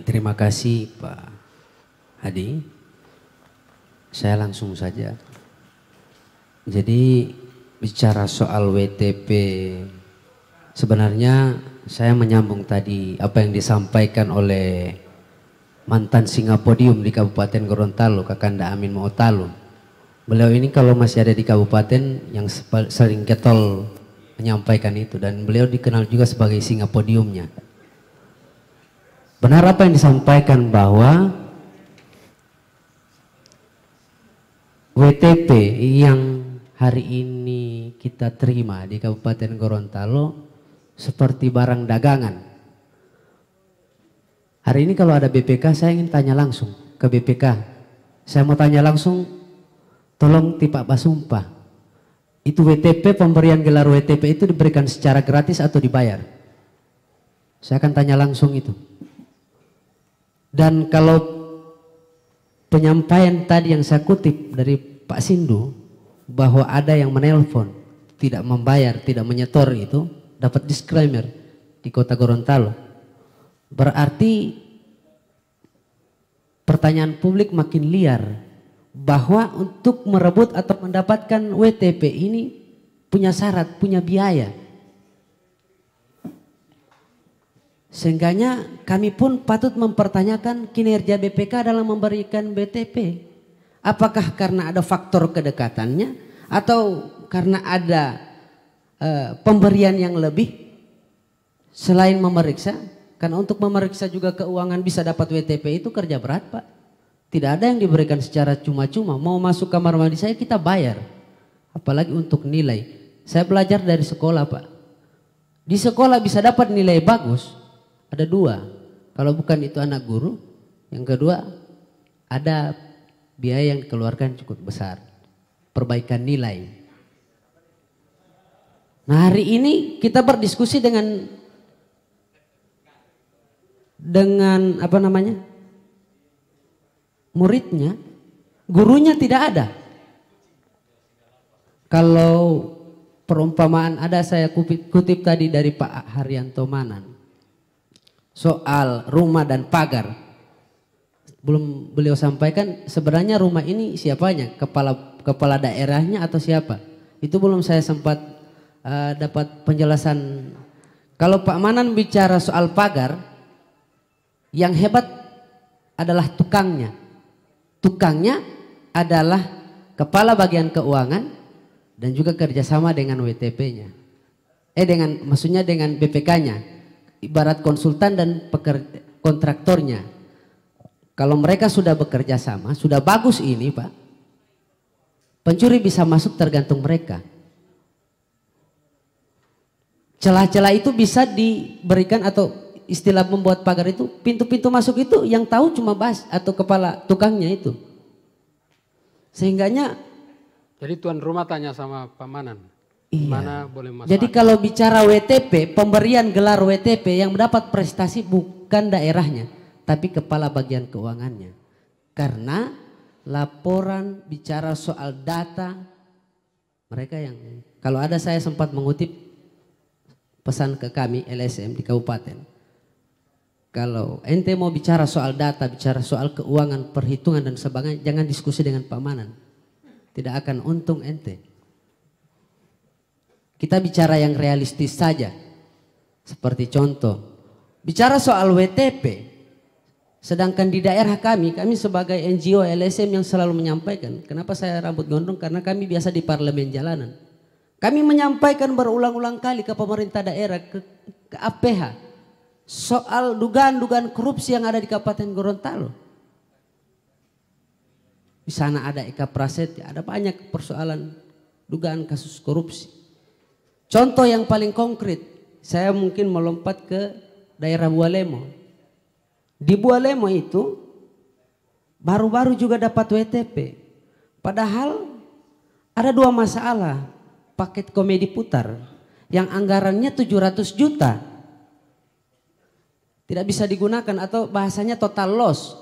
Nah, terima kasih Pak Hadi. Saya langsung saja. Jadi bicara soal WTP, sebenarnya saya menyambung tadi apa yang disampaikan oleh mantan Singapodium di Kabupaten Gorontalo, Kakanda Amin Maotalu. Beliau ini kalau masih ada di kabupaten yang sering ketol menyampaikan itu dan beliau dikenal juga sebagai Singapodiumnya. Benar apa yang disampaikan bahwa WTP yang hari ini kita terima di Kabupaten Gorontalo seperti barang dagangan. Hari ini kalau ada BPK saya ingin tanya langsung ke BPK. Saya mau tanya langsung tolong tipak sumpah? Itu WTP pemberian gelar WTP itu diberikan secara gratis atau dibayar? Saya akan tanya langsung itu. Dan kalau penyampaian tadi yang saya kutip dari Pak Sindu bahwa ada yang menelpon tidak membayar, tidak menyetor itu dapat disclaimer di Kota Gorontalo. Berarti pertanyaan publik makin liar bahwa untuk merebut atau mendapatkan WTP ini punya syarat, punya biaya. Sehingganya kami pun patut mempertanyakan kinerja BPK dalam memberikan BTP. Apakah karena ada faktor kedekatannya atau karena ada e, pemberian yang lebih selain memeriksa? Karena untuk memeriksa juga keuangan bisa dapat WTP itu kerja berat Pak. Tidak ada yang diberikan secara cuma-cuma. Mau masuk kamar mandi saya kita bayar. Apalagi untuk nilai. Saya belajar dari sekolah Pak. Di sekolah bisa dapat nilai bagus, ada dua. Kalau bukan itu anak guru, yang kedua ada biaya yang dikeluarkan cukup besar. Perbaikan nilai. Nah hari ini kita berdiskusi dengan dengan apa namanya muridnya, gurunya tidak ada. Kalau perumpamaan ada saya kutip, kutip tadi dari Pak Haryanto Manan soal rumah dan pagar. Belum beliau sampaikan sebenarnya rumah ini siapanya, kepala kepala daerahnya atau siapa? Itu belum saya sempat uh, dapat penjelasan. Kalau Pak Manan bicara soal pagar, yang hebat adalah tukangnya. Tukangnya adalah kepala bagian keuangan dan juga kerjasama dengan WTP-nya. Eh dengan maksudnya dengan BPK-nya ibarat konsultan dan pekerja, kontraktornya. Kalau mereka sudah bekerja sama, sudah bagus ini Pak. Pencuri bisa masuk tergantung mereka. Celah-celah itu bisa diberikan atau istilah membuat pagar itu, pintu-pintu masuk itu yang tahu cuma bas atau kepala tukangnya itu. Sehingganya jadi tuan rumah tanya sama pak manan Iya. boleh Jadi kalau bicara WTP, pemberian gelar WTP yang mendapat prestasi bukan daerahnya, tapi kepala bagian keuangannya. Karena laporan bicara soal data mereka yang kalau ada saya sempat mengutip pesan ke kami LSM di kabupaten. Kalau ente mau bicara soal data, bicara soal keuangan, perhitungan dan sebagainya, jangan diskusi dengan pamanan. Tidak akan untung ente. Kita bicara yang realistis saja. Seperti contoh, bicara soal WTP. Sedangkan di daerah kami, kami sebagai NGO LSM yang selalu menyampaikan. Kenapa saya rambut gondrong? Karena kami biasa di parlemen jalanan. Kami menyampaikan berulang-ulang kali ke pemerintah daerah, ke, ke APH. Soal dugaan-dugaan korupsi yang ada di Kabupaten Gorontalo. Di sana ada Eka Prasetya, ada banyak persoalan dugaan kasus korupsi. Contoh yang paling konkret, saya mungkin melompat ke daerah Bualemo. Di Bualemo itu baru-baru juga dapat WTP. Padahal ada dua masalah paket komedi putar yang anggarannya 700 juta. Tidak bisa digunakan atau bahasanya total loss.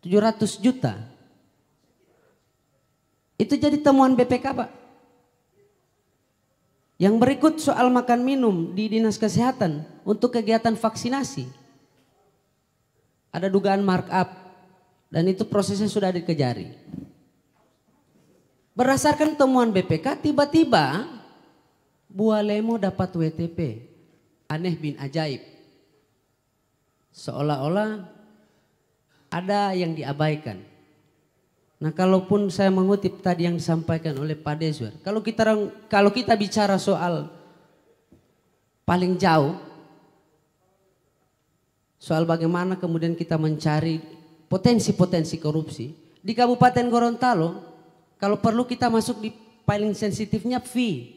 700 juta. Itu jadi temuan BPK Pak. Yang berikut soal makan minum di Dinas Kesehatan untuk kegiatan vaksinasi. Ada dugaan markup dan itu prosesnya sudah dikejari. Berdasarkan temuan BPK tiba-tiba buah lemo dapat WTP. Aneh bin ajaib. Seolah-olah ada yang diabaikan. Nah, kalaupun saya mengutip tadi yang disampaikan oleh Pak Deswar kalau kita kalau kita bicara soal paling jauh soal bagaimana kemudian kita mencari potensi-potensi korupsi di Kabupaten Gorontalo, kalau perlu kita masuk di paling sensitifnya fee.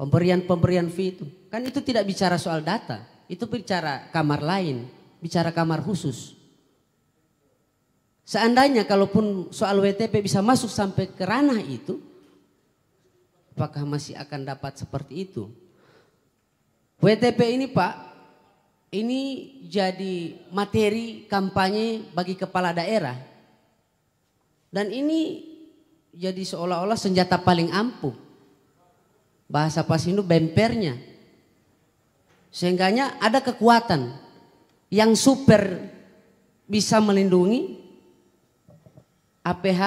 Pemberian-pemberian fee itu. Kan itu tidak bicara soal data, itu bicara kamar lain, bicara kamar khusus. Seandainya kalaupun soal WTP bisa masuk sampai ke ranah itu, apakah masih akan dapat seperti itu? WTP ini Pak, ini jadi materi kampanye bagi kepala daerah. Dan ini jadi seolah-olah senjata paling ampuh. Bahasa Pasindo bempernya. Seenggaknya ada kekuatan yang super bisa melindungi APH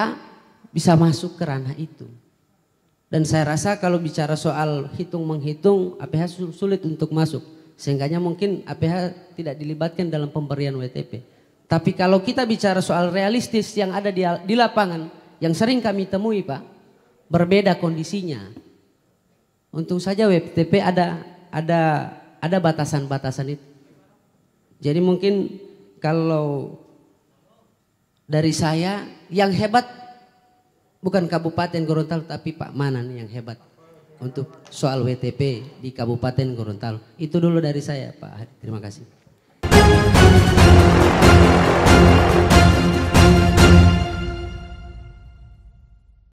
bisa masuk ke ranah itu. Dan saya rasa kalau bicara soal hitung menghitung APH sulit untuk masuk. Sehingganya mungkin APH tidak dilibatkan dalam pemberian WTP. Tapi kalau kita bicara soal realistis yang ada di, lapangan, yang sering kami temui Pak, berbeda kondisinya. Untung saja WTP ada ada ada batasan-batasan itu. Jadi mungkin kalau dari saya yang hebat bukan Kabupaten Gorontalo tapi Pak Manan yang hebat untuk soal WTP di Kabupaten Gorontalo. Itu dulu dari saya Pak. Terima kasih.